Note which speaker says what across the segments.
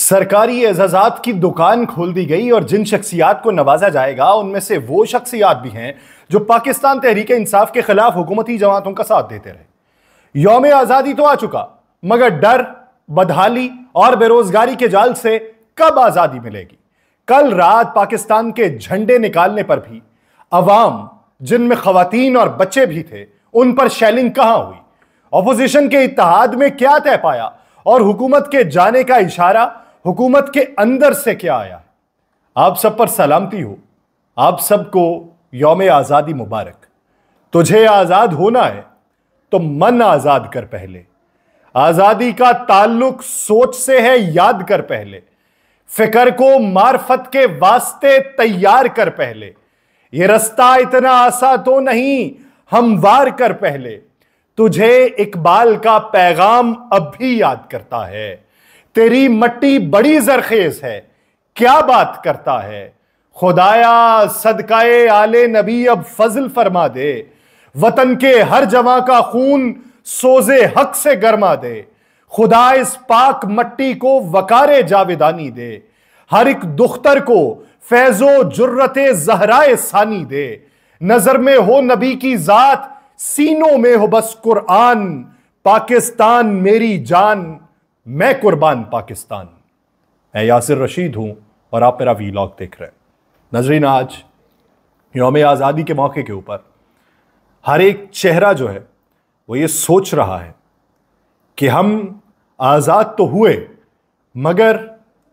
Speaker 1: सरकारी एजाजात की दुकान खोल दी गई और जिन शख्सियात को नवाजा जाएगा उनमें से वो शख्सियात भी हैं जो पाकिस्तान तहरीक इंसाफ के खिलाफ हुकूमती जमातों का साथ देते रहे योम आज़ादी तो आ चुका मगर डर बदहाली और बेरोजगारी के जाल से कब आज़ादी मिलेगी कल रात पाकिस्तान के झंडे निकालने पर भी अवाम जिनमें खातन और बच्चे भी थे उन पर शैलिंग कहाँ हुई अपोजिशन के इतिहाद में क्या तय पाया और हुकूमत के जाने का इशारा हुकूमत के अंदर से क्या आया आप सब पर सलामती हो आप सबको योम आज़ादी मुबारक तुझे आज़ाद होना है तो मन आज़ाद कर पहले आज़ादी का ताल्लुक सोच से है याद कर पहले फिकर को मार्फत के वास्ते तैयार कर पहले ये रास्ता इतना आसा तो नहीं हमवार कर पहले तुझे इकबाल का पैगाम अब भी याद करता है तेरी मट्टी बड़ी जरखेज है क्या बात करता है खुदाया सदकाए आले नबी अब फजल फरमा दे वतन के हर जमा का खून सोजे हक से गर्मा दे खुदा इस पाक मट्टी को वकारे जावेदानी दे हर एक दुख्तर को फैजो जुर्रत जहराए सानी दे नजर में हो नबी की जात सीनों में हो बस कुरान पाकिस्तान मेरी जान मैं कुर्बान पाकिस्तान मैं यासिर रशीद हूं और आप मेरा वीलॉग देख रहे हैं नजरीन आज योम आज़ादी के मौके के ऊपर हर एक चेहरा जो है वो ये सोच रहा है कि हम आज़ाद तो हुए मगर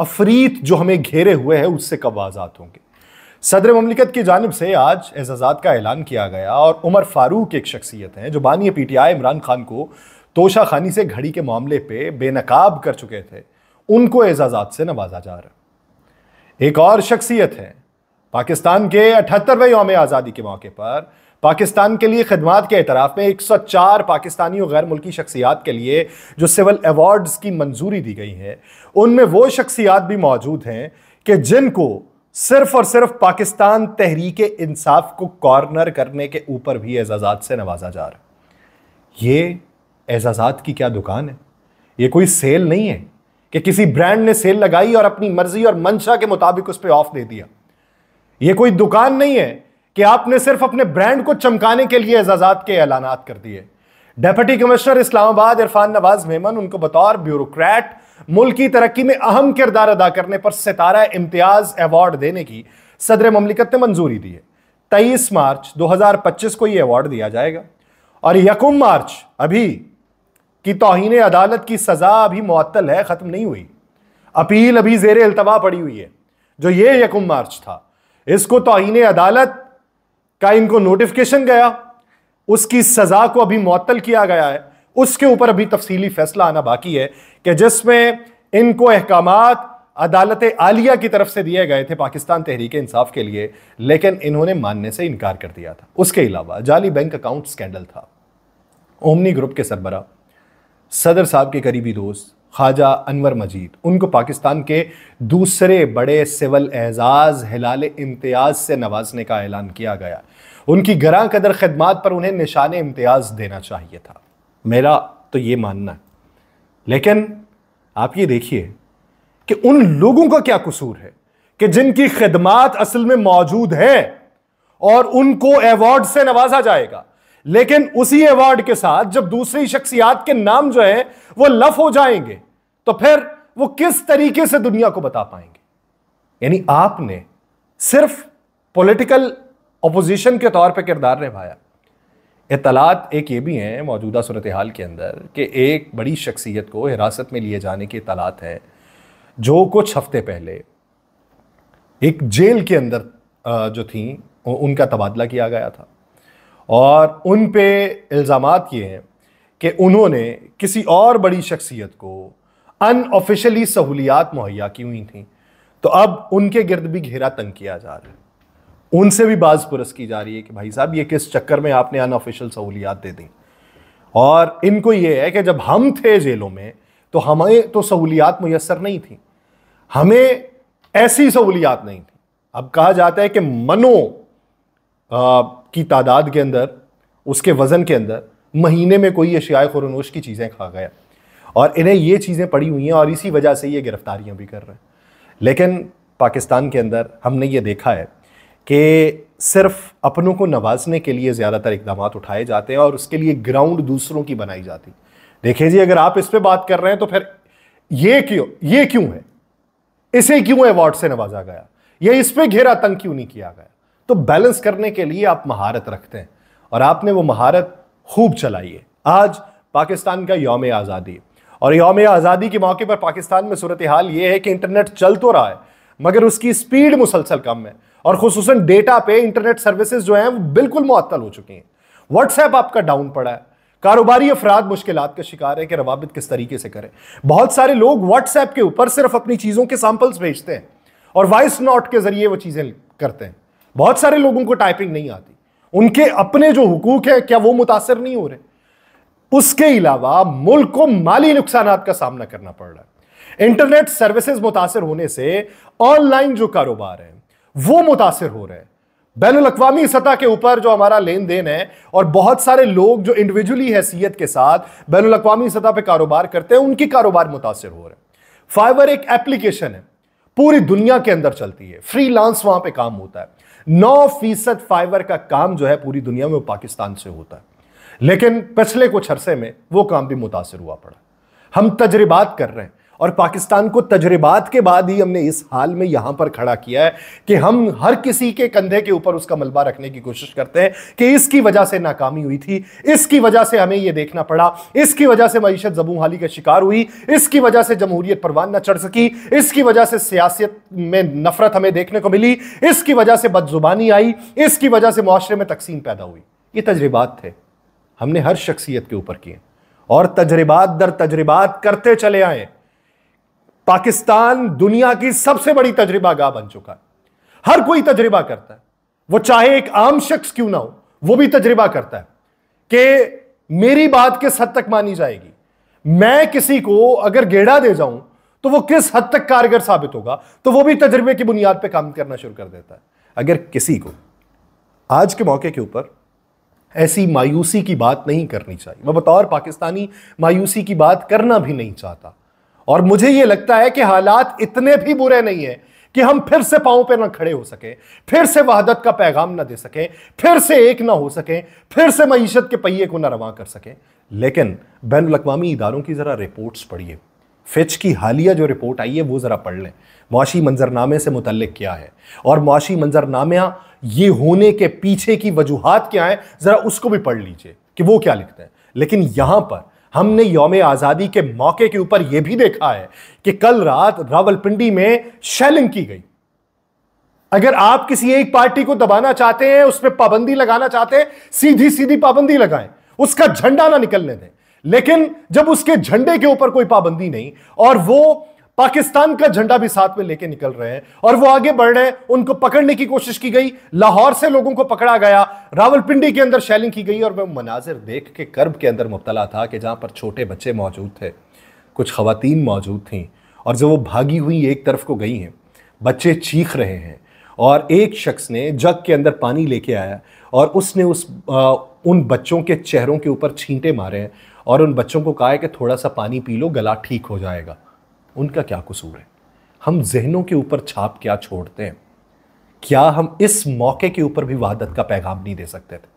Speaker 1: अफरीत जो हमें घेरे हुए है उससे कब आज़ाद होंगे सदर ममलिकत की जानब से आज एजाज़ का ऐलान किया गया और उमर फारूक एक शख्सियत हैं जो बानी पी टी आई इमरान खान को तोशा खानी से घड़ी के मामले पे बेनकाब कर चुके थे उनको एजाजात से नवाजा जा रहा एक और शख्सियत है पाकिस्तान के अठहत्तरवें योम आज़ादी के मौके पर पाकिस्तान के लिए खदमात के एतराफ़ में 104 पाकिस्तानी और गैर मुल्की शख्सियात के लिए जो सिविल अवार्ड्स की मंजूरी दी गई है उनमें वो शख्सियात भी मौजूद हैं कि जिनको सिर्फ और सिर्फ पाकिस्तान तहरीक इंसाफ को कॉर्नर करने के ऊपर भी एजाजात से नवाजा जा रहा ये एजाजात की क्या दुकान है ये कोई सेल नहीं है कि किसी ब्रांड ने सेल लगाई और अपनी मर्जी और मंशा के मुताबिक उस पर ऑफ दे दिया ये कोई दुकान नहीं है कि आपने सिर्फ अपने ब्रांड को चमकाने के लिए एजाजात के ऐलानात कर दिए डेप्यूटी कमिश्नर इस्लामाबाद इरफान नवाज मेमन उनको बतौर ब्यूरोक्रेट मुल्क की तरक्की में अहम किरदार अदा करने पर सितारा इम्तियाज अवार्ड देने की सदर ममलिकत ने मंजूरी दी है तेईस मार्च 2025 को यह अवार्ड दिया जाएगा और यकुम मार्च अभी कि तोहन अदालत की सज़ा अभी मअतल है ख़त्म नहीं हुई अपील अभी जेर अल्तवा पड़ी हुई है जो ये यकुम मार्च था इसको तोहन अदालत का इनको नोटिफिकेशन गया उसकी सज़ा को अभी मअतल किया गया है उसके ऊपर अभी तफसीली फैसला आना बाकी है कि जिसमें इनको अहकाम अदालत आलिया की तरफ से दिए गए थे पाकिस्तान तहरीक इंसाफ के लिए लेकिन इन्होंने मानने से इनकार कर दिया था उसके अलावा जाली बैंक अकाउंट स्कैंडल था ओमनी ग्रुप के सरबरा सदर साहब के करीबी दोस्त ख्वाजा अनवर मजीद उनको पाकिस्तान के दूसरे बड़े सिविल एजाज़ हिलाल इम्तियाज़ से नवाजने का ऐलान किया गया उनकी ग्रां कदर खदमात पर उन्हें निशान इम्तियाज़ देना चाहिए था मेरा तो ये मानना है लेकिन आप ये देखिए कि उन लोगों का क्या कसूर है कि जिनकी खदमात असल में मौजूद हैं और उनको अवार्ड से नवाजा जाएगा लेकिन उसी अवार्ड के साथ जब दूसरी शख्सियात के नाम जो है वो लफ हो जाएंगे तो फिर वो किस तरीके से दुनिया को बता पाएंगे यानी आपने सिर्फ पॉलिटिकल अपोजिशन के तौर पे किरदार निभाया इतलात एक ये भी हैं मौजूदा सूरत हाल के अंदर कि एक बड़ी शख्सियत को हिरासत में लिए जाने की इतलात है जो कुछ हफ्ते पहले एक जेल के अंदर जो थी उनका तबादला किया गया था और उन पे इल्ज़ाम किए हैं कि उन्होंने किसी और बड़ी शख्सियत को अनऑफिशली सहूलियात मुहैया की हुई थी तो अब उनके गिरद भी घेरा तंग किया जा रहा है उनसे भी बाज पुरस की जा रही है कि भाई साहब ये किस चक्कर में आपने अनऑफिशियल सहूलियात दे दी और इनको ये है कि जब हम थे जेलों में तो हमें तो सहूलियात मैसर नहीं थी हमें ऐसी सहूलियात नहीं थी अब कहा जाता है कि मनो की तादाद के अंदर उसके वज़न के अंदर महीने में कोई अशियाए खुरनोश की चीज़ें खा गया और इन्हें ये चीज़ें पड़ी हुई हैं और इसी वजह से ये गिरफ़्तारियाँ भी कर रहे हैं लेकिन पाकिस्तान के अंदर हमने ये देखा है कि सिर्फ अपनों को नवाजने के लिए ज़्यादातर इकदाम उठाए जाते हैं और उसके लिए ग्राउंड दूसरों की बनाई जाती देखिए जी अगर आप इस पर बात कर रहे हैं तो फिर ये क्यों ये क्यों है इसे क्यों अवार्ड से नवाजा गया या इस पर घेरा तंग क्यों नहीं किया गया तो बैलेंस करने के लिए आप महारत रखते हैं और आपने वो महारत खूब चलाई है आज पाकिस्तान का योम आज़ादी और योम आज़ादी के मौके पर पाकिस्तान में सूरत हाल ये है कि इंटरनेट चल तो रहा है मगर उसकी स्पीड मुसलसल कम है और खसूस डेटा पे इंटरनेट सर्विसेज जो हैं वो बिल्कुल मअतल हो चुकी हैं व्हाट्सएप आपका डाउन पड़ा है कारोबारी अफराद मुश्किल का शिकार है कि रवाबित किस तरीके से करें बहुत सारे लोग व्हाट्सएप के ऊपर सिर्फ अपनी चीज़ों के सैम्पल्स भेजते हैं और वॉइस नोट के जरिए वो चीज़ें करते हैं बहुत सारे लोगों को टाइपिंग नहीं आती उनके अपने जो हुकूक है क्या वो मुतासर नहीं हो रहे उसके अलावा मुल्क को माली नुकसान का सामना करना पड़ रहा है इंटरनेट सर्विसेज मुतासर होने से ऑनलाइन जो कारोबार है वो मुतासर हो रहे हैं बैन अवी सतह के ऊपर जो हमारा लेन देन है और बहुत सारे लोग जो इंडिविजुअली हैसियत के साथ बैन अवी सतह पर कारोबार करते हैं उनकी कारोबार मुतासर हो रहे हैं फाइबर एक एप्लीकेशन है पूरी दुनिया के अंदर चलती है फ्री लांस वहां पर काम होता है नौ फीसद फाइबर का काम जो है पूरी दुनिया में वो पाकिस्तान से होता है लेकिन पिछले कुछ अरसे में वो काम भी मुतासर हुआ पड़ा हम तजर्बात कर रहे हैं और पाकिस्तान को तजर्बात के बाद ही हमने इस हाल में यहाँ पर खड़ा किया है कि हम हर किसी के कंधे के ऊपर उसका मलबा रखने की कोशिश करते हैं कि इसकी वजह से नाकामी हुई थी इसकी वजह से हमें यह देखना पड़ा इसकी वजह से मीशत जबू हाली का शिकार हुई इसकी वजह से जमहूरियत परवान ना चढ़ सकी इसकी वजह से सियासत में नफरत हमें देखने को मिली इसकी वजह से बदजुबानी आई इसकी वजह से माशरे में तकसीम पैदा हुई ये तजर्बात थे हमने हर शख्सियत के ऊपर किए और तजर्बात दर तजर्बात करते चले आए पाकिस्तान दुनिया की सबसे बड़ी तजर्बा गाह बन चुका है हर कोई तजर्बा करता है वो चाहे एक आम शख्स क्यों ना हो वो भी तजर्बा करता है कि मेरी बात किस हद तक मानी जाएगी मैं किसी को अगर गेड़ा दे जाऊं तो वो किस हद तक कारगर साबित होगा तो वो भी तजर्बे की बुनियाद पर काम करना शुरू कर देता है अगर किसी को आज के मौके के ऊपर ऐसी मायूसी की बात नहीं करनी चाहिए मैं बतौर पाकिस्तानी मायूसी की बात करना भी नहीं चाहता और मुझे यह लगता है कि हालात इतने भी बुरे नहीं हैं कि हम फिर से पांव पे ना खड़े हो सकें फिर से वहादत का पैगाम ना दे सकें फिर से एक ना हो सकें फिर से मीशत के पहिए को ना रवा कर सकें लेकिन बैन अवी इदारों की ज़रा रिपोर्ट्स पढ़िए फिच की हालिया जो रिपोर्ट आई है वो ज़रा पढ़ लें मुआशी मंजरनामे से मुतल क्या है और मुआशी मंजरनामा ये होने के पीछे की वजूहत क्या है ज़रा उसको भी पढ़ लीजिए कि वो क्या लिखते हैं लेकिन यहां पर हमने योम आज़ादी के मौके के ऊपर यह भी देखा है कि कल रात रावलपिंडी में शेलिंग की गई अगर आप किसी एक पार्टी को दबाना चाहते हैं उस पर पाबंदी लगाना चाहते हैं सीधी सीधी पाबंदी लगाएं उसका झंडा ना निकलने दें लेकिन जब उसके झंडे के ऊपर कोई पाबंदी नहीं और वो पाकिस्तान का झंडा भी साथ में लेके निकल रहे हैं और वो आगे बढ़ रहे हैं उनको पकड़ने की कोशिश की गई लाहौर से लोगों को पकड़ा गया रावलपिंडी के अंदर शैलिंग की गई और मैं मनाजिर देख के कर्ब के अंदर मुबतला था कि जहाँ पर छोटे बच्चे मौजूद थे कुछ खातन मौजूद थीं और जब वो भागी हुई एक तरफ को गई हैं बच्चे चीख रहे हैं और एक शख्स ने जग के अंदर पानी लेके आया और उसने उस आ, उन बच्चों के चेहरों के ऊपर छींटे मारे हैं और उन बच्चों को कहा है कि थोड़ा सा पानी पी लो गला ठीक हो जाएगा उनका क्या कसूर है हम जहनों के ऊपर छाप क्या छोड़ते हैं क्या हम इस मौके के ऊपर भी वहादत का पैगाम नहीं दे सकते थे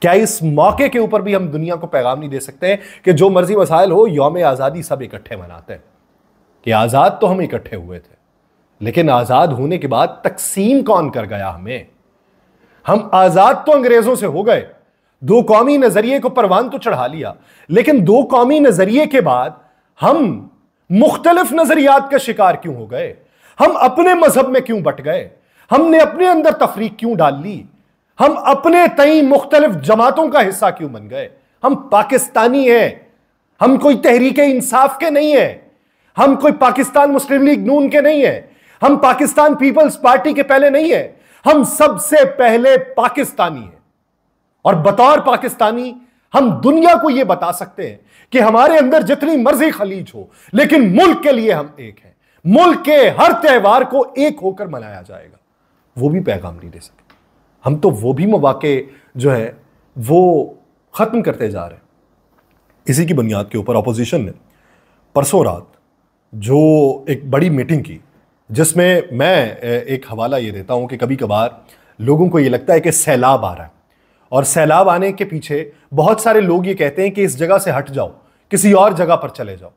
Speaker 1: क्या इस मौके के ऊपर भी हम दुनिया को पैगाम नहीं दे सकते हैं कि जो मर्जी मसाइल हो योम आज़ादी सब इकट्ठे मनाते हैं कि आज़ाद तो हम इकट्ठे हुए थे लेकिन आज़ाद होने के बाद तकसीम कौन कर गया हमें हम आज़ाद तो अंग्रेज़ों से हो गए दो कौमी नज़रिए को परवान तो चढ़ा लिया लेकिन दो कौमी नज़रिए के बाद हम मुख्तलिफ नजरियात का शिकार क्यों हो गए हम अपने मजहब में क्यों बट गए हमने अपने अंदर तफरीक क्यों डाल ली हम अपने तई मुख्तलिफ जमातों का हिस्सा क्यों बन गए हम पाकिस्तानी हैं हम कोई तहरीक इंसाफ के नहीं है हम कोई पाकिस्तान मुस्लिम लीग नून के नहीं है हम पाकिस्तान पीपल्स पार्टी के पहले नहीं है हम सबसे पहले पाकिस्तानी हैं और बतौर पाकिस्तानी हम दुनिया को यह बता सकते हैं कि हमारे अंदर जितनी मर्जी खलीज हो लेकिन मुल्क के लिए हम एक हैं मुल्क के हर त्यौहार को एक होकर मनाया जाएगा वो भी पैगाम नहीं दे सके हम तो वो भी मौाक़े जो है वो ख़त्म करते जा रहे हैं इसी की बुनियाद के ऊपर अपोजिशन ने परसों रात जो एक बड़ी मीटिंग की जिसमें मैं एक हवाला ये देता हूँ कि कभी कभार लोगों को ये लगता है कि सैलाब आ रहा है और सैलाब आने के पीछे बहुत सारे लोग ये कहते हैं कि इस जगह से हट जाओ किसी और जगह पर चले जाओ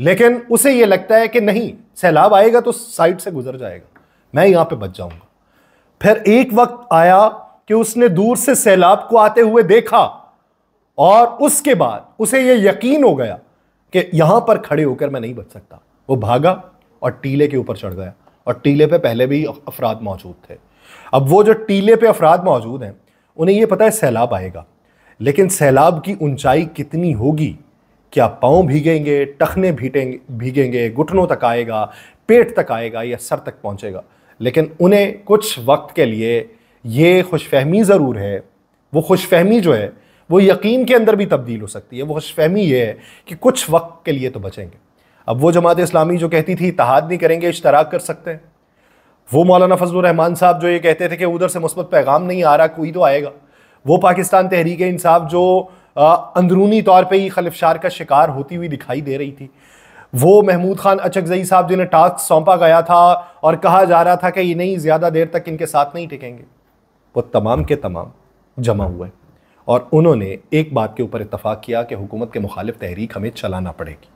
Speaker 1: लेकिन उसे ये लगता है कि नहीं सैलाब आएगा तो साइड से गुजर जाएगा मैं यहाँ पे बच जाऊंगा फिर एक वक्त आया कि उसने दूर से सैलाब को आते हुए देखा और उसके बाद उसे ये यकीन हो गया कि यहाँ पर खड़े होकर मैं नहीं बच सकता वो भागा और टीले के ऊपर चढ़ गया और टीले पे पहले भी अफराद मौजूद थे अब वो जो टीले पे अफराद मौजूद हैं उन्हें यह पता है सैलाब आएगा लेकिन सैलाब की ऊंचाई कितनी होगी क्या पाँव भीगेंगे टखने भीटेंगे भीगेंगे घुटनों तक आएगा पेट तक आएगा या सर तक पहुँचेगा लेकिन उन्हें कुछ वक्त के लिए ये खुशफहमी ज़रूर है वो खुश फहमी जो है वो यकीन के अंदर भी तब्दील हो सकती है वो खुश फहमी ये है कि कुछ वक्त के लिए तो बचेंगे अब वो जमात इस्लामी जो कहती थी इतहाद नहीं करेंगे इश्तराक कर सकते हैं वो मौलाना फजल रहमान साहब जो ये कहते थे कि उधर से मुस्बत पैगाम नहीं आ रहा कोई तो आएगा वो पाकिस्तान तहरीक इंसाफ जो अंदरूनी तौर पर ही खलफशार का शिकार होती हुई दिखाई दे रही थी वो महमूद खान अचकजई साहब जिन्हें टास्क सौंपा गया था और कहा जा रहा था कि ये नहीं ज़्यादा देर तक इनके साथ नहीं टिकेंगे वो तमाम के तमाम जमा हुए और उन्होंने एक बात के ऊपर इतफ़ाक़ किया कि हुकूमत के मुखालिफ तहरीक हमें चलाना पड़ेगी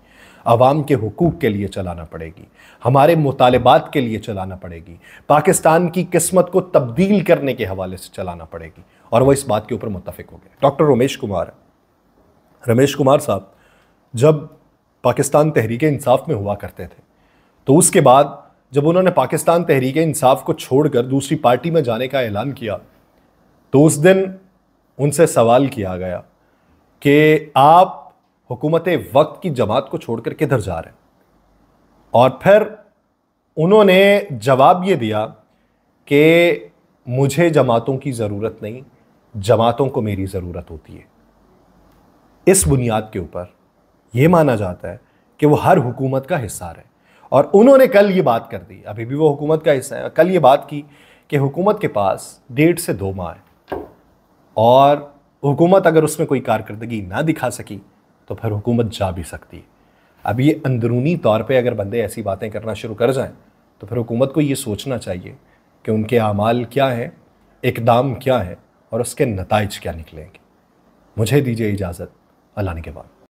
Speaker 1: आवाम के हकूक़ के लिए चलाना पड़ेगी हमारे मुतालबात के लिए चलाना पड़ेगी पाकिस्तान की किस्मत को तब्दील करने के हवाले से चलाना पड़ेगी और वह इस बात के ऊपर मुतफिक हो गए डॉक्टर रमेश कुमार रमेश कुमार साहब जब पाकिस्तान तहरीक इंसाफ में हुआ करते थे तो उसके बाद जब उन्होंने पाकिस्तान तहरीक इंसाफ को छोड़कर दूसरी पार्टी में जाने का ऐलान किया तो उस दिन उनसे सवाल किया गया कि आप हुकूमत वक्त की जमात को छोड़कर किधर जा रहे हैं और फिर उन्होंने जवाब ये दिया कि मुझे जमातों की ज़रूरत नहीं जमातों को मेरी ज़रूरत होती है इस बुनियाद के ऊपर ये माना जाता है कि वो हर हुकूमत का हिस्सा रहे और उन्होंने कल ये बात कर दी अभी भी वो हुकूमत का हिस्सा है कल ये बात की कि हुकूमत के पास डेढ़ से दो माह है और हुकूमत अगर उसमें कोई कारकर्दगी ना दिखा सकी तो फिर हुकूमत जा भी सकती है अब ये अंदरूनी तौर पे अगर बंदे ऐसी बातें करना शुरू कर जाएं तो फिर हुकूमत को ये सोचना चाहिए कि उनके अमाल क्या हैं इकदाम क्या हैं और उसके नतज क्या निकलेंगे मुझे दीजिए इजाज़त अल्लाह के बाद